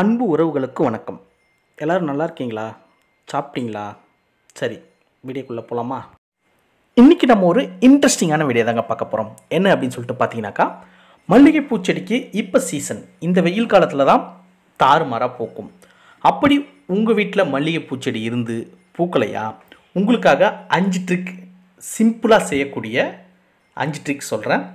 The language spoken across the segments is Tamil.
அன்பு உறவுகளுக்கு வணக்கம் எல்லோரும் நல்லா இருக்கீங்களா சாப்பிட்டீங்களா சரி வீடியோக்குள்ளே போகலாமா இன்றைக்கி நம்ம ஒரு இன்ட்ரெஸ்டிங்கான வீடியோ தாங்க பார்க்க போகிறோம் என்ன அப்படின்னு சொல்லிட்டு பார்த்தீங்கன்னாக்கா மல்லிகை பூச்செடிக்கு இப்போ சீசன் இந்த வெயில் காலத்தில் தான் தாறுமாறாக பூக்கும் அப்படி உங்கள் வீட்டில் மல்லிகை பூச்செடி இருந்து பூக்கலையா உங்களுக்காக அஞ்சு ட்ரிக் சிம்பிளாக செய்யக்கூடிய அஞ்சு ட்ரிக் சொல்கிறேன்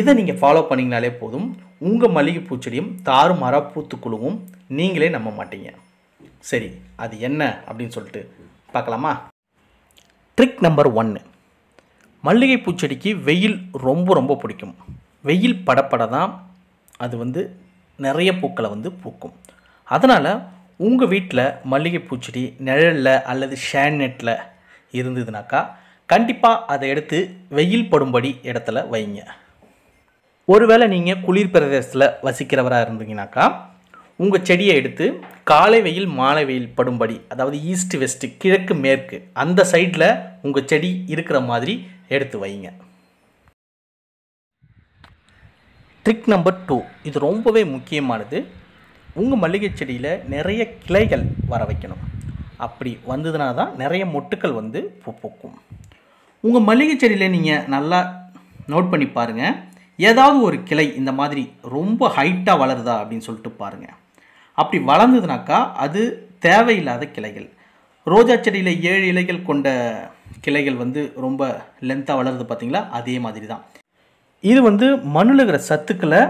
இதை நீங்கள் ஃபாலோ பண்ணிங்கனாலே போதும் உங்கள் மல்லிகை பூச்செடியும் தாறு பூத்து குழுவும் நீங்களே நம்ப மாட்டீங்க சரி அது என்ன அப்படின்னு சொல்லிட்டு பார்க்கலாமா ட்ரிக் நம்பர் ஒன்று மல்லிகை பூச்செடிக்கு வெயில் ரொம்ப ரொம்ப பிடிக்கும் வெயில் படப்பட தான் அது வந்து நிறைய பூக்களை வந்து பூக்கும் அதனால் உங்கள் வீட்டில் மல்லிகை பூச்செடி நிழலில் அல்லது ஷேன்நெட்டில் இருந்ததுனாக்கா கண்டிப்பாக அதை எடுத்து வெயில் படும்படி இடத்துல வைங்க ஒருவேளை நீங்கள் குளிர் பிரதேசத்தில் வசிக்கிறவராக இருந்தீங்கனாக்கா உங்கள் செடியை எடுத்து காலை வெயில் மாலை வெயில் படும்படி அதாவது ஈஸ்ட் வெஸ்ட்டு கிழக்கு மேற்கு அந்த சைடில் உங்கள் செடி இருக்கிற மாதிரி எடுத்து வைங்க ட்ரிக் நம்பர் டூ இது ரொம்பவே முக்கியமானது உங்கள் மல்லிகை செடியில் நிறைய கிளைகள் வர வைக்கணும் அப்படி வந்ததுனால தான் நிறைய மொட்டுக்கள் வந்து பூ பூக்கும் உங்கள் மல்லிகை செடியில் நீங்கள் நல்லா நோட் பண்ணி பாருங்கள் ஏதாவது ஒரு கிளை இந்த மாதிரி ரொம்ப ஹைட்டாக வளருதா அப்படின்னு சொல்லிட்டு பாருங்கள் அப்படி வளர்ந்ததுனாக்கா அது தேவையில்லாத கிளைகள் ரோஜா செடியில் ஏழு இலைகள் கொண்ட கிளைகள் வந்து ரொம்ப லென்த்தாக வளருது பார்த்திங்களா அதே மாதிரி தான் இது வந்து மண்ணில் இருக்கிற சத்துக்களை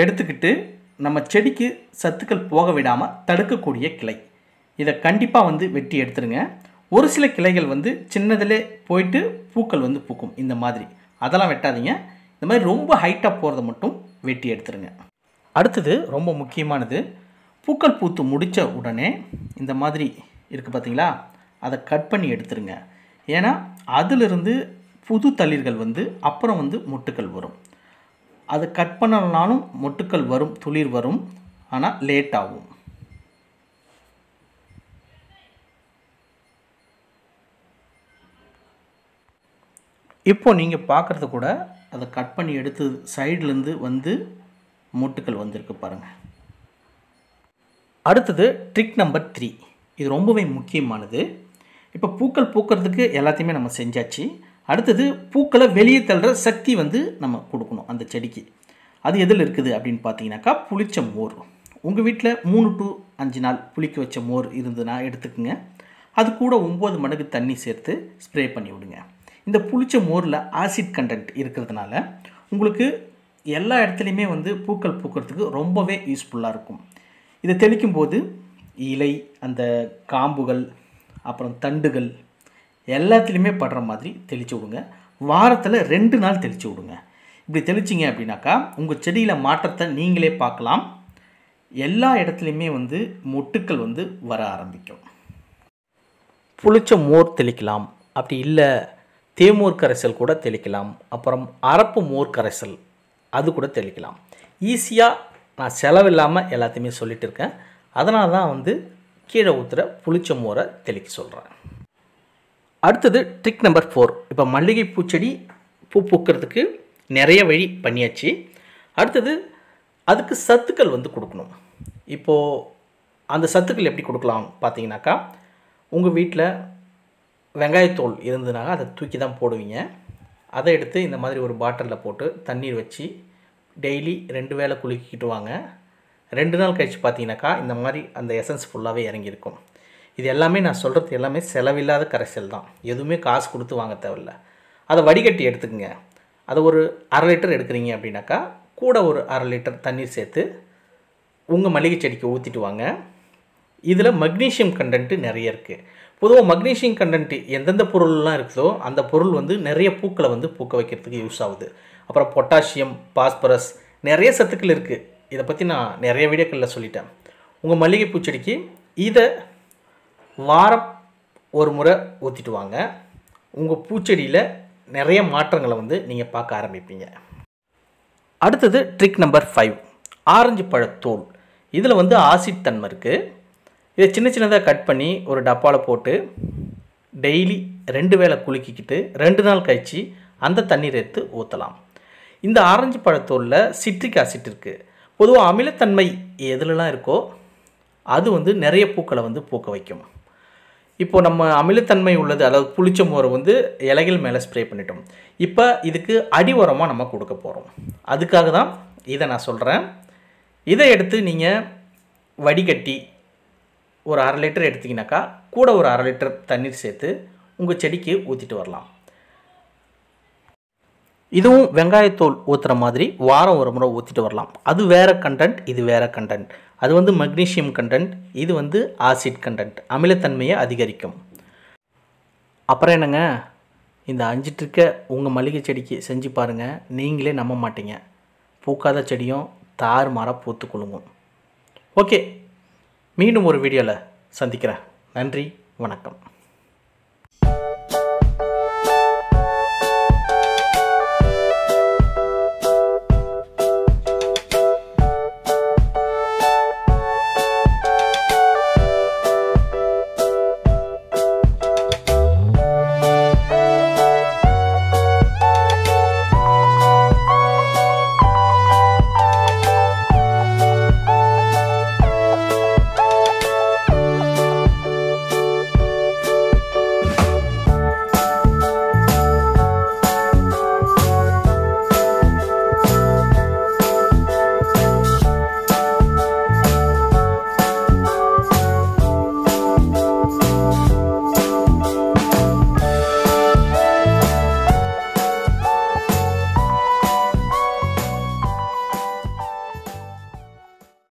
எடுத்துக்கிட்டு நம்ம செடிக்கு சத்துக்கள் போக விடாமல் தடுக்கக்கூடிய கிளை இதை கண்டிப்பாக வந்து வெட்டி எடுத்துருங்க ஒரு சில கிளைகள் வந்து சின்னதிலே போயிட்டு பூக்கள் வந்து பூக்கும் இந்த மாதிரி அதெல்லாம் வெட்டாதீங்க இந்த மாதிரி ரொம்ப ஹைட்டாக போகிறத மட்டும் வெட்டி எடுத்துருங்க அடுத்தது ரொம்ப முக்கியமானது பூக்கள் பூத்து முடித்த உடனே இந்த மாதிரி இருக்குது பார்த்தீங்களா அதை கட் பண்ணி எடுத்துருங்க ஏன்னா அதிலிருந்து புது தளிர்கள் வந்து அப்புறம் வந்து முட்டுக்கள் வரும் அதை கட் பண்ணலனாலும் மொட்டுக்கள் வரும் துளிர் வரும் ஆனால் லேட் ஆகும் இப்போது நீங்கள் பார்க்குறது கூட அதை கட் பண்ணி எடுத்து சைட்லேருந்து வந்து மூட்டுக்கள் வந்திருக்கு பாருங்கள் அடுத்தது ட்ரிக் நம்பர் த்ரீ இது ரொம்பவே முக்கியமானது இப்போ பூக்கள் பூக்கிறதுக்கு எல்லாத்தையுமே நம்ம செஞ்சாச்சு அடுத்தது பூக்களை வெளியே தள்ளுற சக்தி வந்து நம்ம கொடுக்கணும் அந்த செடிக்கு அது எதில் இருக்குது அப்படின்னு பார்த்தீங்கன்னாக்கா புளிச்ச மோர் உங்கள் வீட்டில் மூணு டு அஞ்சு நாள் புளிக்க வச்ச மோர் இருந்ததுன்னா எடுத்துக்கோங்க அது கூட ஒம்பது மடங்கு தண்ணி சேர்த்து ஸ்ப்ரே பண்ணி விடுங்க இந்த புளிச்ச மோரில் ஆசிட் கண்டென்ட் இருக்கிறதுனால உங்களுக்கு எல்லா இடத்துலையுமே வந்து பூக்கள் பூக்கிறதுக்கு ரொம்பவே யூஸ்ஃபுல்லாக இருக்கும் இதை தெளிக்கும் போது இலை அந்த காம்புகள் அப்புறம் தண்டுகள் எல்லாத்துலேயுமே படுற மாதிரி தெளித்து விடுங்க வாரத்தில் ரெண்டு நாள் தெளித்து விடுங்க இப்படி தெளிச்சிங்க அப்படின்னாக்கா உங்கள் செடியில் மாற்றத்தை நீங்களே பார்க்கலாம் எல்லா இடத்துலையுமே வந்து மொட்டுக்கள் வந்து வர ஆரம்பிக்கும் புளிச்ச மோர் தெளிக்கலாம் அப்படி இல்லை தேமூர் கரைசல் கூட தெளிக்கலாம் அப்புறம் அரப்பு மோர் கரைசல் அது கூட தெளிக்கலாம் ஈஸியாக நான் செலவில்லாமல் எல்லாத்தையுமே சொல்லிகிட்டு இருக்கேன் அதனால தான் வந்து கீழே ஊற்றுற புளிச்ச மோரை தெளிக்க சொல்கிறேன் அடுத்தது ட்ரிக் நம்பர் ஃபோர் இப்போ மல்லிகை பூச்செடி பூ பூக்கிறதுக்கு நிறைய வழி பண்ணியாச்சு அடுத்தது அதுக்கு சத்துக்கள் வந்து கொடுக்கணும் இப்போது அந்த சத்துக்கள் எப்படி கொடுக்கலாம் பார்த்தீங்கன்னாக்கா உங்கள் வீட்டில் வெங்காயத்தோல் இருந்ததுனால அதை தூக்கி தான் போடுவீங்க அதை எடுத்து இந்த மாதிரி ஒரு பாட்டிலில் போட்டு தண்ணீர் வச்சு டெய்லி ரெண்டு வேளை குலுக்கிக்கிட்டு வாங்க ரெண்டு நாள் கழித்து பார்த்தீங்கன்னாக்கா இந்த மாதிரி அந்த எசன்ஸ் ஃபுல்லாகவே இறங்கியிருக்கும் இது எல்லாமே நான் சொல்கிறது எல்லாமே செலவில்லாத கரைசல் தான் எதுவுமே காசு கொடுத்து வாங்க தேவையில்ல அதை வடிகட்டி எடுத்துக்கோங்க அதை ஒரு அரை லிட்டர் எடுக்கிறீங்க அப்படின்னாக்கா கூட ஒரு அரை லிட்டர் தண்ணீர் சேர்த்து உங்கள் மளிகை செடிக்கு ஊற்றிட்டு வாங்க இதில் மக்னீஷியம் கண்டென்ட்டு நிறைய இருக்குது பொதுவாக மக்னீஷியம் கண்டென்ட் எந்தெந்த பொருள்லாம் இருக்குதோ அந்த பொருள் வந்து நிறைய பூக்களை வந்து பூக்க வைக்கிறதுக்கு யூஸ் ஆகுது அப்புறம் பொட்டாசியம் பாஸ்பரஸ் நிறைய சத்துக்கள் இருக்குது இதை பற்றி நான் நிறைய வீடியோக்களில் சொல்லிட்டேன் உங்கள் மல்லிகை பூச்செடிக்கு இதை வாரம் ஒரு முறை ஊற்றிட்டு வாங்க உங்கள் பூச்செடியில் நிறைய மாற்றங்களை வந்து நீங்கள் பார்க்க ஆரம்பிப்பீங்க அடுத்தது ட்ரிக் நம்பர் ஃபைவ் ஆரஞ்சு பழத்தோல் இதில் வந்து ஆசிட் தன்மை இருக்குது இதை சின்ன சின்னதாக கட் பண்ணி ஒரு டப்பாவில் போட்டு டெய்லி ரெண்டு வேளை குலுக்கிக்கிட்டு ரெண்டு நாள் கழித்து அந்த தண்ணீர் எடுத்து ஊற்றலாம் இந்த ஆரஞ்சு பழத்தோலில் சிட்ரிக் ஆசிட் இருக்குது பொதுவாக அமிலத்தன்மை எதுலலாம் இருக்கோ அது வந்து நிறைய பூக்களை வந்து பூக்க வைக்கும் இப்போது நம்ம அமிலத்தன்மை உள்ளது அதாவது புளிச்ச மோரை வந்து இலைகள் மேலே ஸ்ப்ரே பண்ணிட்டோம் இப்போ இதுக்கு அடி உரமாக நம்ம கொடுக்க போகிறோம் அதுக்காக தான் இதை நான் சொல்கிறேன் இதை எடுத்து நீங்கள் வடிகட்டி ஒரு அரை லிட்டர் எடுத்திங்கனாக்கா கூட ஒரு அரை லிட்டர் தண்ணீர் சேர்த்து உங்கள் செடிக்கு ஊற்றிட்டு வரலாம் இதுவும் வெங்காயத்தோல் ஊற்றுற மாதிரி வாரம் ஒரு முறை ஊற்றிட்டு வரலாம் அது வேறு கண்டென்ட் இது வேறு கண்டென்ட் அது வந்து மக்னீஷியம் கண்டென்ட் இது வந்து ஆசிட் கண்டென்ட் அமிலத்தன்மையை அதிகரிக்கும் அப்புறம் என்னங்க இந்த அஞ்சிட்ருக்க உங்கள் மளிகை செடிக்கு செஞ்சு பாருங்கள் நீங்களே நம்ப மாட்டீங்க பூக்காத செடியும் தாறுமாறாக பூத்து கொள்ளுங்கும் ஓகே மீண்டும் ஒரு வீடியோவில் சந்திக்கிறேன் நன்றி வணக்கம்